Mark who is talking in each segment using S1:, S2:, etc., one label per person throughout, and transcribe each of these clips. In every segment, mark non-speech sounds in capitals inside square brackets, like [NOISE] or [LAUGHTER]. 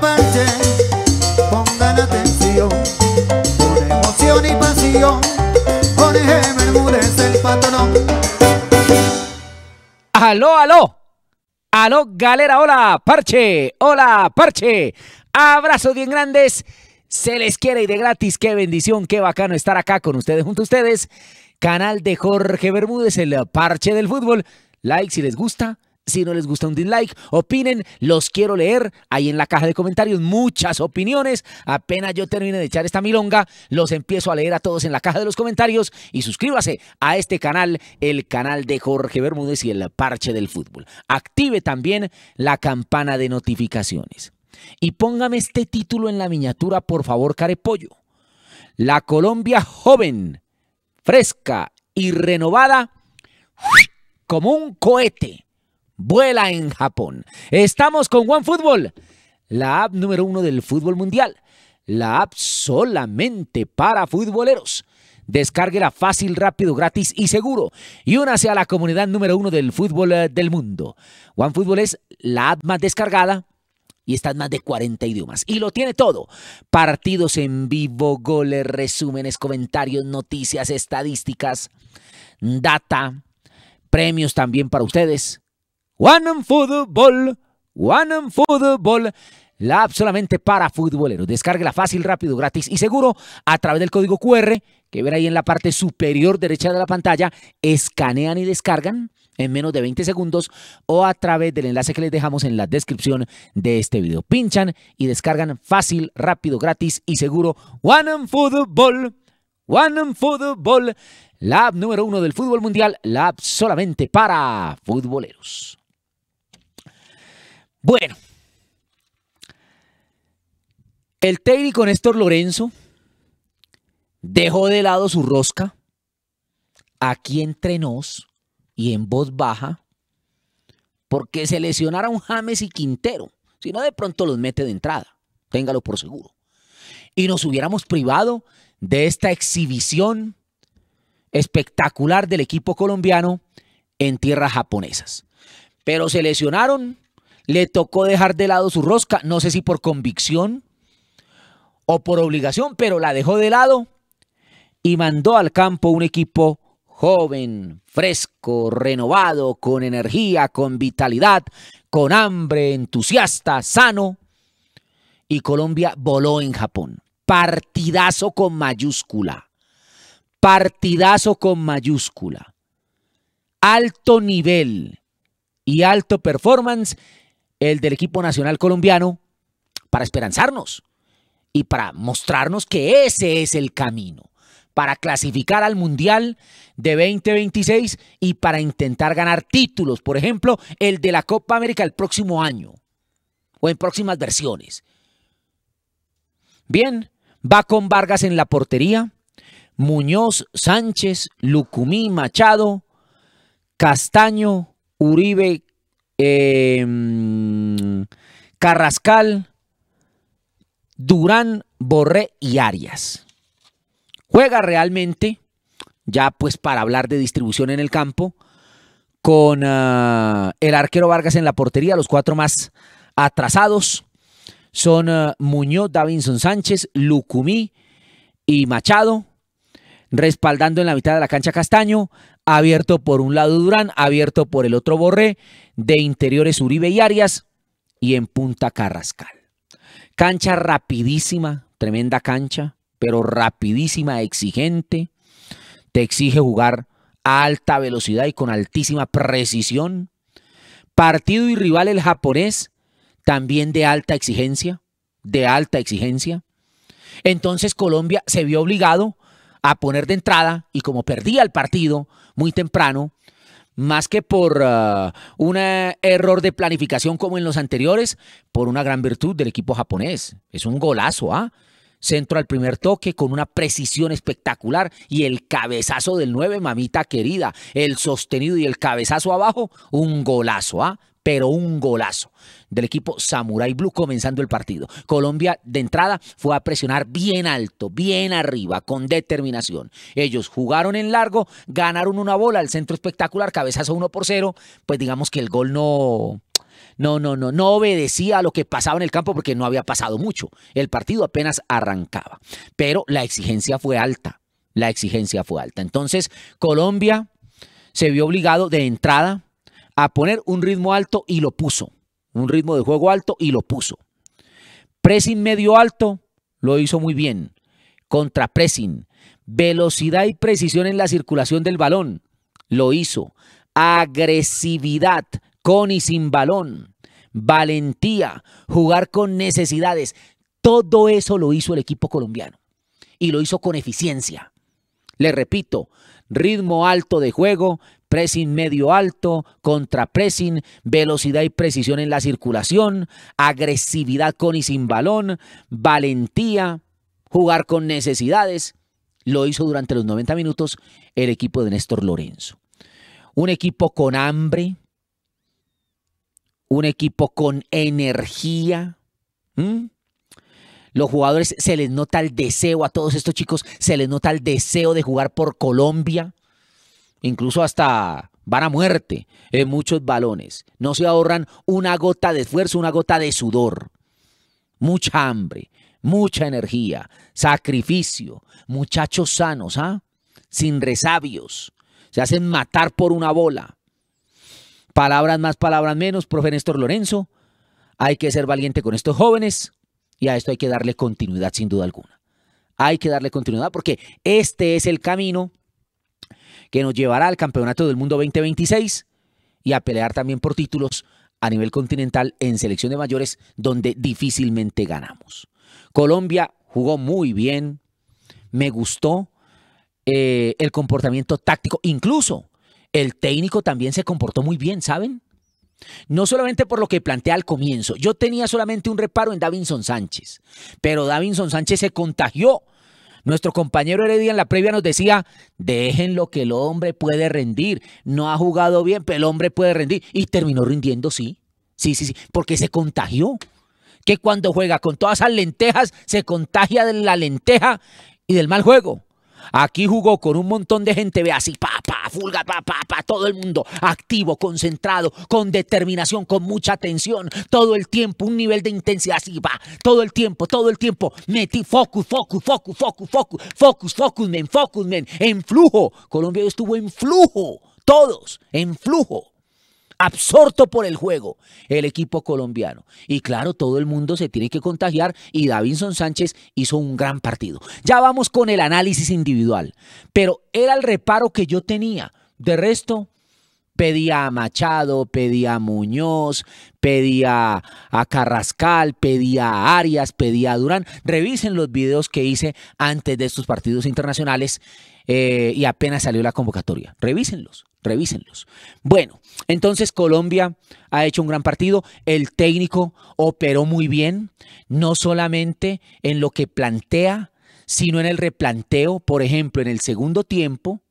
S1: parche, emoción y pasión el Aló, aló Aló, galera, hola, parche, hola, parche abrazo bien grandes se les quiere y de gratis, qué bendición, qué bacano estar acá con ustedes, junto a ustedes. Canal de Jorge Bermúdez, el parche del fútbol. Like si les gusta, si no les gusta un dislike, opinen, los quiero leer ahí en la caja de comentarios. Muchas opiniones. Apenas yo termine de echar esta milonga, los empiezo a leer a todos en la caja de los comentarios y suscríbase a este canal, el canal de Jorge Bermúdez y el Parche del Fútbol. Active también la campana de notificaciones. Y póngame este título en la miniatura, por favor, Carepollo. La Colombia joven, fresca y renovada como un cohete vuela en Japón. Estamos con OneFootball, la app número uno del fútbol mundial. La app solamente para futboleros. Descárguela fácil, rápido, gratis y seguro. Y únase a la comunidad número uno del fútbol eh, del mundo. OneFootball es la app más descargada y está en más de 40 idiomas. Y lo tiene todo. Partidos en vivo, goles, resúmenes, comentarios, noticias, estadísticas, data, premios también para ustedes. One and Football, One and Football. La app solamente para futboleros. Descárguela fácil, rápido, gratis y seguro a través del código QR que ven ahí en la parte superior derecha de la pantalla. Escanean y descargan en menos de 20 segundos o a través del enlace que les dejamos en la descripción de este video. Pinchan y descargan fácil, rápido, gratis y seguro One and Football. One and Football, la app número uno del fútbol mundial, la app solamente para futboleros. Bueno, el técnico Néstor Lorenzo dejó de lado su rosca aquí entre nos y en voz baja porque se lesionaron James y Quintero. Si no, de pronto los mete de entrada. Téngalo por seguro. Y nos hubiéramos privado de esta exhibición espectacular del equipo colombiano en tierras japonesas. Pero se lesionaron le tocó dejar de lado su rosca, no sé si por convicción o por obligación, pero la dejó de lado y mandó al campo un equipo joven, fresco, renovado, con energía, con vitalidad, con hambre, entusiasta, sano. Y Colombia voló en Japón. Partidazo con mayúscula. Partidazo con mayúscula. Alto nivel y alto performance el del equipo nacional colombiano, para esperanzarnos y para mostrarnos que ese es el camino para clasificar al Mundial de 2026 y para intentar ganar títulos, por ejemplo, el de la Copa América el próximo año o en próximas versiones. Bien, va con Vargas en la portería, Muñoz, Sánchez, Lucumí, Machado, Castaño, Uribe, Em, Carrascal, Durán, Borré y Arias. Juega realmente, ya pues para hablar de distribución en el campo, con ah, el arquero Vargas en la portería, los cuatro más atrasados son ah, Muñoz, Davinson Sánchez, Lucumí y Machado, respaldando en la mitad de la cancha Castaño, abierto por un lado Durán, abierto por el otro Borré, de interiores Uribe y Arias y en punta Carrascal. Cancha rapidísima, tremenda cancha, pero rapidísima, exigente. Te exige jugar a alta velocidad y con altísima precisión. Partido y rival el japonés, también de alta exigencia, de alta exigencia. Entonces Colombia se vio obligado a poner de entrada y como perdía el partido muy temprano, más que por uh, un error de planificación como en los anteriores, por una gran virtud del equipo japonés. Es un golazo, ¿ah? Centro al primer toque con una precisión espectacular y el cabezazo del 9, mamita querida. El sostenido y el cabezazo abajo, un golazo, ¿ah? pero un golazo del equipo Samurai Blue comenzando el partido. Colombia de entrada fue a presionar bien alto, bien arriba, con determinación. Ellos jugaron en largo, ganaron una bola al centro espectacular, cabezazo 1 por 0, pues digamos que el gol no... No, no, no, no obedecía a lo que pasaba en el campo porque no había pasado mucho. El partido apenas arrancaba, pero la exigencia fue alta. La exigencia fue alta. Entonces, Colombia se vio obligado de entrada a poner un ritmo alto y lo puso. Un ritmo de juego alto y lo puso. Pressing medio alto lo hizo muy bien. Contra Velocidad y precisión en la circulación del balón. Lo hizo. Agresividad con y sin balón. Valentía. Jugar con necesidades. Todo eso lo hizo el equipo colombiano. Y lo hizo con eficiencia. Le repito, ritmo alto de juego, pressing medio alto, contrapressing, velocidad y precisión en la circulación, agresividad con y sin balón, valentía, jugar con necesidades. Lo hizo durante los 90 minutos el equipo de Néstor Lorenzo. Un equipo con hambre, un equipo con energía, los jugadores se les nota el deseo, a todos estos chicos se les nota el deseo de jugar por Colombia. Incluso hasta van a muerte en muchos balones. No se ahorran una gota de esfuerzo, una gota de sudor. Mucha hambre, mucha energía, sacrificio. Muchachos sanos, ¿ah? Sin resabios. Se hacen matar por una bola. Palabras más, palabras menos, profe Néstor Lorenzo. Hay que ser valiente con estos jóvenes. Y a esto hay que darle continuidad sin duda alguna. Hay que darle continuidad porque este es el camino que nos llevará al Campeonato del Mundo 2026 y a pelear también por títulos a nivel continental en selección de mayores donde difícilmente ganamos. Colombia jugó muy bien, me gustó eh, el comportamiento táctico, incluso el técnico también se comportó muy bien, ¿saben? No solamente por lo que plantea al comienzo. Yo tenía solamente un reparo en Davinson Sánchez, pero Davinson Sánchez se contagió. Nuestro compañero Heredia en la previa nos decía, dejen lo que el hombre puede rendir. No ha jugado bien, pero el hombre puede rendir. Y terminó rindiendo, sí. Sí, sí, sí, porque se contagió. Que cuando juega con todas esas lentejas, se contagia de la lenteja y del mal juego. Aquí jugó con un montón de gente, ve así, pa, pa, fulga, pa, pa, pa, todo el mundo activo, concentrado, con determinación, con mucha atención, todo el tiempo, un nivel de intensidad así, va, todo el tiempo, todo el tiempo, metí focus, focus, focus, focus, focus, focus, focus, men, focus, men, en flujo. Colombia estuvo en flujo, todos, en flujo absorto por el juego el equipo colombiano. Y claro, todo el mundo se tiene que contagiar y Davinson Sánchez hizo un gran partido. Ya vamos con el análisis individual, pero era el reparo que yo tenía. De resto, pedía a Machado, pedía a Muñoz, pedía a Carrascal, pedía a Arias, pedía a Durán. Revisen los videos que hice antes de estos partidos internacionales eh, y apenas salió la convocatoria. Revísenlos, revísenlos. Bueno, entonces Colombia ha hecho un gran partido, el técnico operó muy bien, no solamente en lo que plantea, sino en el replanteo, por ejemplo, en el segundo tiempo,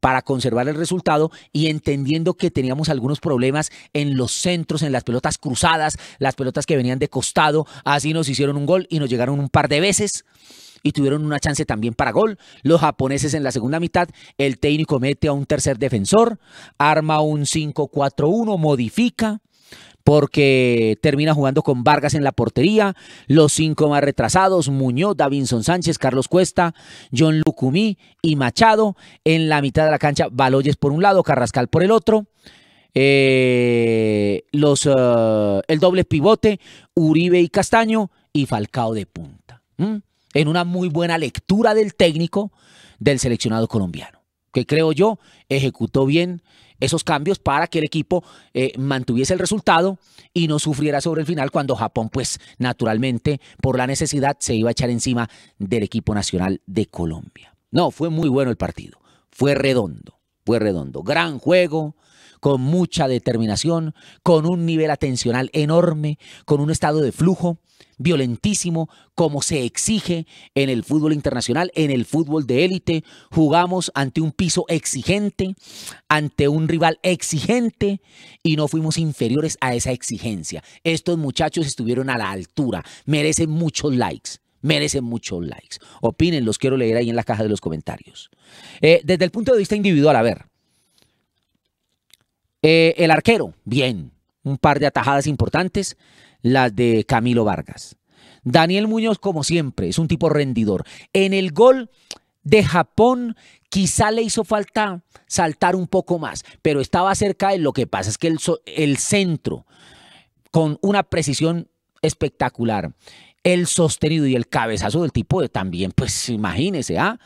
S1: para conservar el resultado y entendiendo que teníamos algunos problemas en los centros, en las pelotas cruzadas, las pelotas que venían de costado, así nos hicieron un gol y nos llegaron un par de veces y tuvieron una chance también para gol. Los japoneses en la segunda mitad, el técnico mete a un tercer defensor, arma un 5-4-1, modifica porque termina jugando con Vargas en la portería, los cinco más retrasados, Muñoz, Davinson Sánchez, Carlos Cuesta, John Lucumí y Machado. En la mitad de la cancha, Baloyes por un lado, Carrascal por el otro. Eh, los, eh, el doble pivote, Uribe y Castaño y Falcao de punta. ¿Mm? en una muy buena lectura del técnico del seleccionado colombiano, que creo yo ejecutó bien esos cambios para que el equipo eh, mantuviese el resultado y no sufriera sobre el final cuando Japón, pues naturalmente, por la necesidad, se iba a echar encima del equipo nacional de Colombia. No, fue muy bueno el partido, fue redondo redondo, Gran juego, con mucha determinación, con un nivel atencional enorme, con un estado de flujo violentísimo, como se exige en el fútbol internacional, en el fútbol de élite. Jugamos ante un piso exigente, ante un rival exigente y no fuimos inferiores a esa exigencia. Estos muchachos estuvieron a la altura, merecen muchos likes. Merecen muchos likes. Opinen, los quiero leer ahí en la caja de los comentarios. Eh, desde el punto de vista individual, a ver. Eh, el arquero, bien. Un par de atajadas importantes, las de Camilo Vargas. Daniel Muñoz, como siempre, es un tipo rendidor. En el gol de Japón, quizá le hizo falta saltar un poco más, pero estaba cerca de lo que pasa. Es que el centro, con una precisión espectacular el sostenido y el cabezazo del tipo de también, pues imagínese, ¿ah?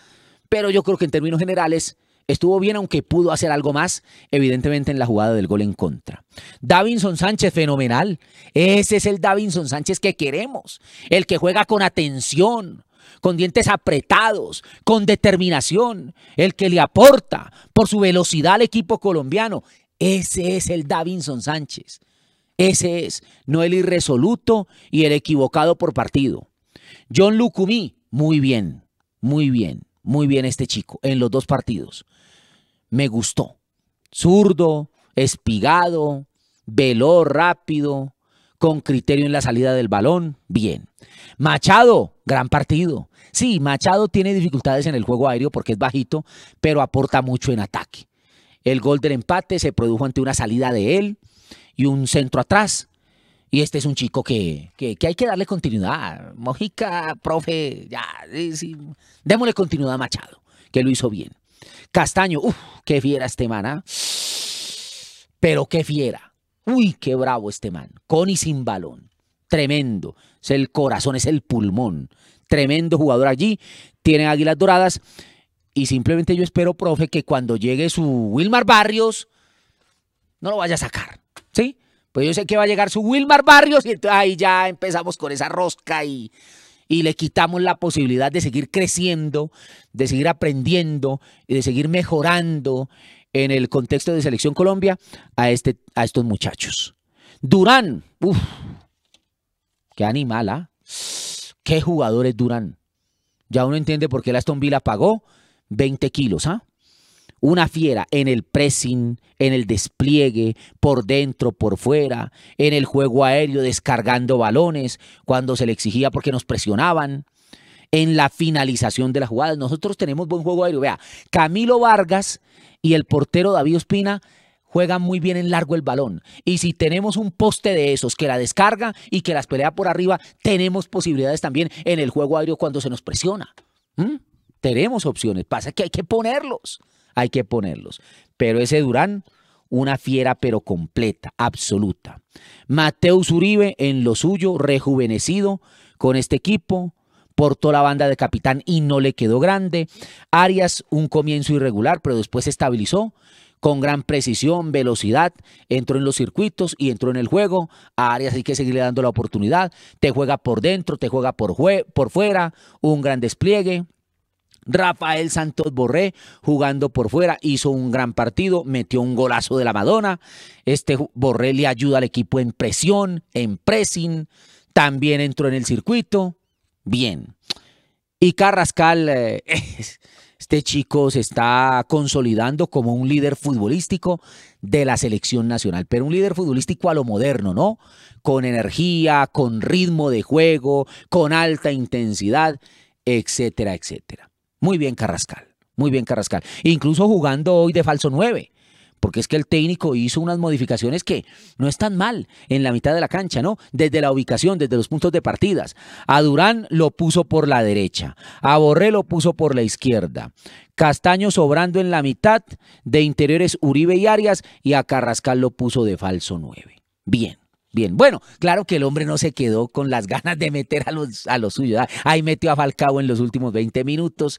S1: Pero yo creo que en términos generales estuvo bien, aunque pudo hacer algo más, evidentemente en la jugada del gol en contra. Davinson Sánchez, fenomenal. Ese es el Davinson Sánchez que queremos, el que juega con atención, con dientes apretados, con determinación, el que le aporta por su velocidad al equipo colombiano. Ese es el Davinson Sánchez. Ese es, no el irresoluto y el equivocado por partido. John Lucumí, muy bien, muy bien, muy bien este chico en los dos partidos. Me gustó. Zurdo, espigado, veloz, rápido, con criterio en la salida del balón, bien. Machado, gran partido. Sí, Machado tiene dificultades en el juego aéreo porque es bajito, pero aporta mucho en ataque. El gol del empate se produjo ante una salida de él y un centro atrás. Y este es un chico que, hay que darle continuidad. Mojica, profe, ya, démosle continuidad a Machado, que lo hizo bien. Castaño, uff, qué fiera este man, ¿ah? pero qué fiera. Uy, qué bravo este man, con y sin balón. Tremendo. Es el corazón, es el pulmón. Tremendo jugador allí. Tiene Águilas Doradas. Y simplemente yo espero, profe, que cuando llegue su Wilmar Barrios, no lo vaya a sacar. Pues yo sé que va a llegar su Wilmar Barrios y entonces ahí ya empezamos con esa rosca y, y le quitamos la posibilidad de seguir creciendo, de seguir aprendiendo y de seguir mejorando en el contexto de Selección Colombia a, este, a estos muchachos. Durán, uff, qué animal, ¿ah? Qué jugador es Durán. Ya uno entiende por qué el Aston Villa pagó 20 kilos, ¿ah? una fiera en el pressing, en el despliegue, por dentro, por fuera, en el juego aéreo, descargando balones cuando se le exigía porque nos presionaban, en la finalización de las jugadas. Nosotros tenemos buen juego aéreo. Vea, Camilo Vargas y el portero David Ospina juegan muy bien en largo el balón. Y si tenemos un poste de esos que la descarga y que las pelea por arriba, tenemos posibilidades también en el juego aéreo cuando se nos presiona. ¿Mm? Tenemos opciones, pasa que hay que ponerlos hay que ponerlos. Pero ese Durán, una fiera pero completa, absoluta. Mateus Uribe en lo suyo, rejuvenecido con este equipo, portó la banda de capitán y no le quedó grande. Arias, un comienzo irregular, pero después se estabilizó con gran precisión, velocidad, entró en los circuitos y entró en el juego. A Arias hay que seguirle dando la oportunidad. Te juega por dentro, te juega por, jue por fuera, un gran despliegue. Rafael Santos Borré jugando por fuera, hizo un gran partido, metió un golazo de la Madonna. Este Borré le ayuda al equipo en presión, en pressing, también entró en el circuito. Bien. Y Carrascal, eh, [LAUGHS] este chico se está consolidando como un líder futbolístico de la selección nacional, pero un líder futbolístico a lo moderno, ¿no? Con energía, con ritmo de juego, con alta intensidad, etcétera, etcétera. Muy bien Carrascal, muy bien Carrascal. Incluso jugando hoy de falso 9 porque es que el técnico hizo unas modificaciones que no están mal en la mitad de la cancha, ¿no? Desde la ubicación, desde los puntos de partidas. A Durán lo puso por la derecha, a Borré lo puso por la izquierda, Castaño sobrando en la mitad, de interiores Uribe y Arias, y a Carrascal lo puso de falso 9. Bien. Bien, bueno, claro que el hombre no se quedó con las [LAUGHS] ganas de meter a los, a los suyos. ¿ah? Ahí metió a Falcao en los últimos 20 minutos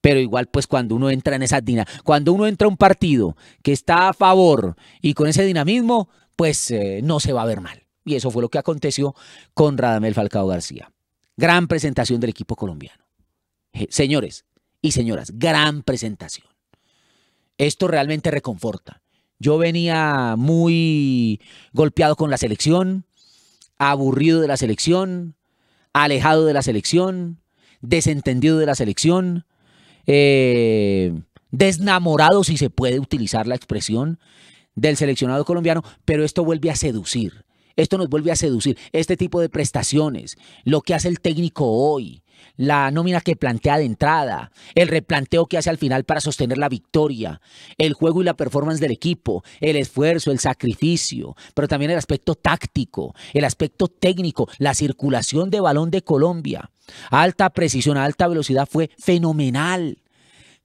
S1: pero igual pues cuando uno entra en esa dinámica, cuando uno entra a un partido que está a favor y con ese dinamismo, pues eh, no se va a ver mal. Y eso fue lo que aconteció con Radamel Falcao García. Gran presentación del equipo colombiano. señores y señoras, gran presentación. Esto realmente reconforta. Yo venía muy golpeado con la selección, aburrido de la selección, alejado de la selección, desentendido de la selección, eh, desnamorado, si se puede utilizar la expresión, del seleccionado colombiano, pero esto vuelve a seducir. Esto nos vuelve a seducir. Este tipo de prestaciones, lo que hace el técnico hoy, la nómina que plantea de entrada, el replanteo que hace al final para sostener la victoria, el juego y la performance del equipo, el esfuerzo, el sacrificio, pero también el aspecto táctico, el aspecto técnico, la circulación de balón de Colombia. Alta precisión, alta velocidad fue fenomenal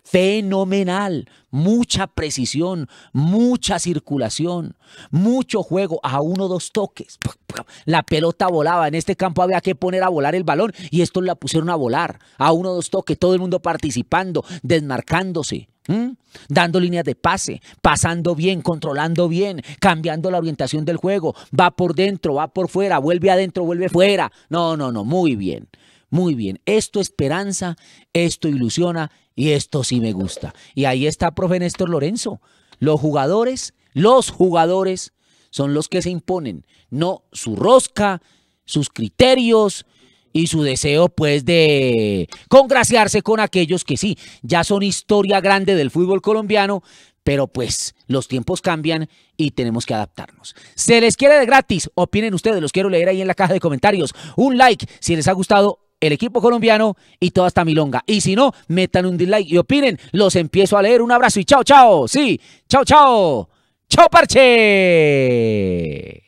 S1: fenomenal, mucha precisión, mucha circulación, mucho juego a uno dos toques. La pelota volaba, en este campo había que poner a volar el balón y esto la pusieron a volar a uno dos toques, todo el mundo participando, desmarcándose. Dando líneas de pase, pasando bien, controlando bien, cambiando la orientación del juego, va por dentro, va por fuera, vuelve adentro, vuelve fuera. No, no, no, muy bien. Muy bien, esto esperanza, esto ilusiona y esto sí me gusta. Y ahí está, profe Néstor Lorenzo. Los jugadores, los jugadores son los que se imponen, no su rosca, sus criterios, y su deseo pues de congraciarse con aquellos que sí, ya son historia grande del fútbol colombiano, pero pues los tiempos cambian y tenemos que adaptarnos. Se les quiere de gratis, opinen ustedes, los quiero leer ahí en la caja de comentarios. Un like si les ha gustado el equipo colombiano y toda esta milonga. Y si no, metan un dislike y opinen. Los empiezo a leer. Un abrazo y chao, chao. Sí, chao, chao. Chao, parche.